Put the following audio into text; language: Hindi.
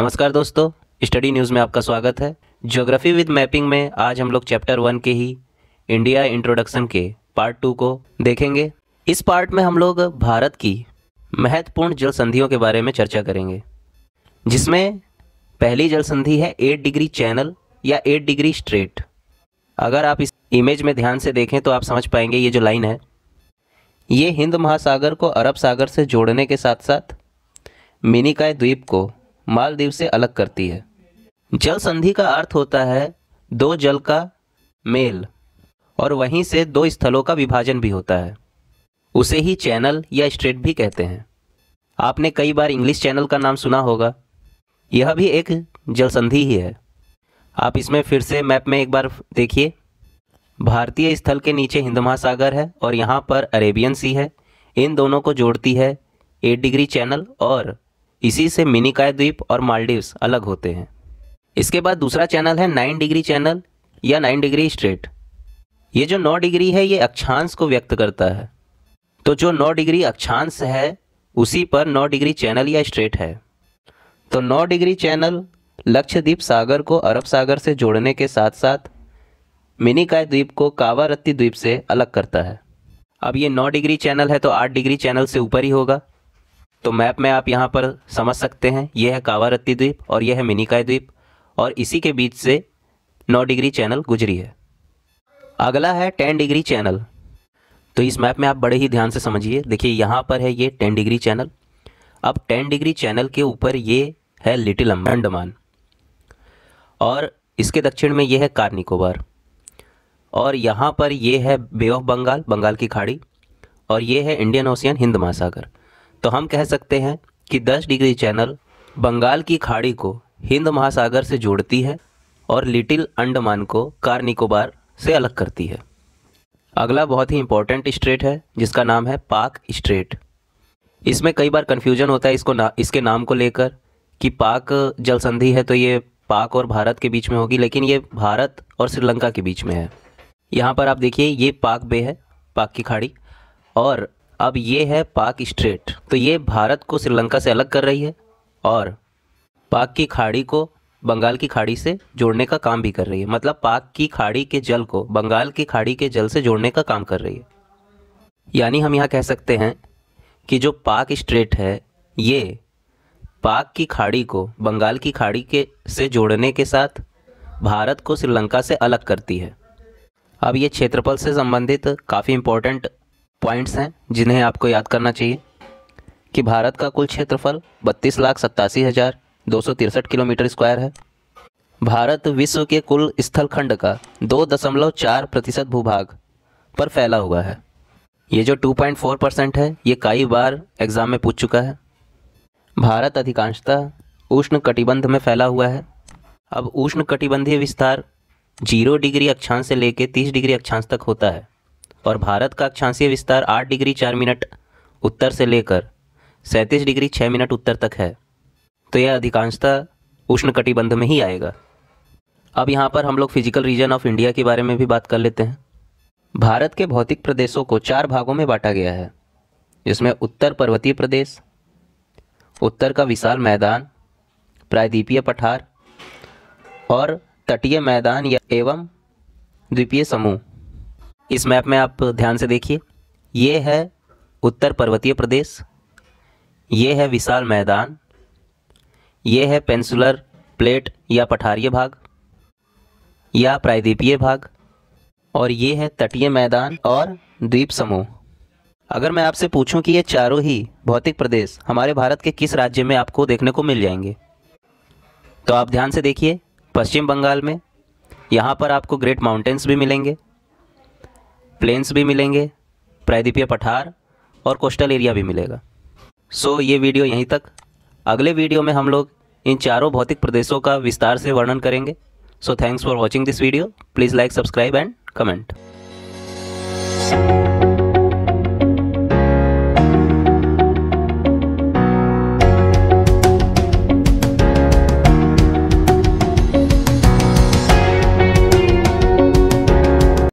नमस्कार दोस्तों स्टडी न्यूज़ में आपका स्वागत है ज्योग्राफी विद मैपिंग में आज हम लोग चैप्टर वन के ही इंडिया इंट्रोडक्शन के पार्ट टू को देखेंगे इस पार्ट में हम लोग भारत की महत्वपूर्ण जल संधियों के बारे में चर्चा करेंगे जिसमें पहली जल संधि है एट डिग्री चैनल या एट डिग्री स्ट्रेट अगर आप इस इमेज में ध्यान से देखें तो आप समझ पाएंगे ये जो लाइन है ये हिंद महासागर को अरब सागर से जोड़ने के साथ साथ मिनिकाय द्वीप को मालदीव से अलग करती है जल संधि का अर्थ होता है दो जल का मेल और वहीं से दो स्थलों का विभाजन भी होता है उसे ही चैनल या स्ट्रेट भी कहते हैं आपने कई बार इंग्लिश चैनल का नाम सुना होगा यह भी एक जलसंधि ही है आप इसमें फिर से मैप में एक बार देखिए भारतीय स्थल के नीचे हिंद महासागर है और यहाँ पर अरेबियन सी है इन दोनों को जोड़ती है एट डिग्री चैनल और इसी से मिनिकाय द्वीप और मालदीव्स अलग होते हैं इसके बाद दूसरा चैनल है नाइन डिग्री चैनल या नाइन डिग्री स्ट्रेट ये जो नौ डिग्री है ये अक्षांश को व्यक्त करता है तो जो नौ डिग्री अक्षांश है उसी पर नौ डिग्री चैनल या स्ट्रेट है तो नौ डिग्री चैनल लक्षद्वीप सागर को अरब सागर से जोड़ने के साथ साथ मिनिकाय द्वीप को कावारत्ती द्वीप से अलग करता है अब ये नौ डिग्री चैनल है तो आठ डिग्री चैनल से ऊपर ही होगा तो मैप में आप यहाँ पर समझ सकते हैं ये है कावारत्ती द्वीप और यह है मिनिकाय द्वीप और इसी के बीच से नौ डिग्री चैनल गुजरी है अगला है टेन डिग्री चैनल तो इस मैप में आप बड़े ही ध्यान से समझिए देखिए यहाँ पर है ये टेन डिग्री चैनल अब टेन डिग्री चैनल के ऊपर ये है लिटिल अंडमान और इसके दक्षिण में ये है कार निकोबार और यहाँ पर ये है बे ऑफ बंगाल बंगाल की खाड़ी और ये है इंडियन ओशियन हिंद महासागर तो हम कह सकते हैं कि 10 डिग्री चैनल बंगाल की खाड़ी को हिंद महासागर से जोड़ती है और लिटिल अंडमान को कार निकोबार से अलग करती है अगला बहुत ही इंपॉर्टेंट स्ट्रेट है जिसका नाम है पाक स्ट्रेट इसमें कई बार कन्फ्यूजन होता है इसको ना इसके नाम को लेकर कि पाक जल संधि है तो ये पाक और भारत के बीच में होगी लेकिन ये भारत और श्रीलंका के बीच में है यहाँ पर आप देखिए ये पाक बे है पाक की खाड़ी और अब ये है पाक स्ट्रेट तो ये भारत को श्रीलंका से अलग कर रही है और पाक की खाड़ी को बंगाल की खाड़ी से जोड़ने का काम भी कर रही है मतलब पाक की खाड़ी के जल को बंगाल की खाड़ी के जल से जोड़ने का काम कर रही है यानी हम यहाँ कह सकते हैं कि जो पाक स्ट्रेट है ये पाक की खाड़ी को बंगाल की खाड़ी के से जोड़ने के साथ भारत को श्रीलंका से अलग करती है अब ये क्षेत्रफल से संबंधित काफ़ी इम्पोर्टेंट पॉइंट्स हैं जिन्हें आपको याद करना चाहिए कि भारत का कुल क्षेत्रफल बत्तीस लाख सत्तासी हज़ार दो सौ तिरसठ किलोमीटर स्क्वायर है भारत विश्व के कुल स्थलखंड का दो दशमलव चार प्रतिशत भूभाग पर फैला हुआ है ये जो 2.4 परसेंट है ये कई बार एग्ज़ाम में पूछ चुका है भारत अधिकांशतः उष्ण कटिबंध में फैला हुआ है अब उष्ण कटिबंधीय विस्तार जीरो डिग्री अक्षांश से लेकर तीस डिग्री अक्षांश तक होता है और भारत का अक्षांशीय विस्तार आठ डिग्री चार मिनट उत्तर से लेकर सैंतीस डिग्री छः मिनट उत्तर तक है तो यह अधिकांशतः उष्ण कटिबंध में ही आएगा अब यहाँ पर हम लोग फिजिकल रीजन ऑफ इंडिया के बारे में भी बात कर लेते हैं भारत के भौतिक प्रदेशों को चार भागों में बांटा गया है जिसमें उत्तर पर्वतीय प्रदेश उत्तर का विशाल मैदान प्रायद्वीपीय पठार और तटीय मैदान या एवं द्वीपीय समूह इस मैप में आप ध्यान से देखिए ये है उत्तर पर्वतीय प्रदेश ये है विशाल मैदान ये है पेंसुलर प्लेट या पठारीय भाग या प्रायद्वीपीय भाग और ये है तटीय मैदान और द्वीप समूह अगर मैं आपसे पूछूं कि ये चारों ही भौतिक प्रदेश हमारे भारत के किस राज्य में आपको देखने को मिल जाएंगे तो आप ध्यान से देखिए पश्चिम बंगाल में यहाँ पर आपको ग्रेट माउंटेन्स भी मिलेंगे प्लेन्स भी मिलेंगे प्रायद्वीपीय पठार और कोस्टल एरिया भी मिलेगा सो ये वीडियो यहीं तक अगले वीडियो में हम लोग इन चारों भौतिक प्रदेशों का विस्तार से वर्णन करेंगे so thanks for watching this video please like subscribe and comment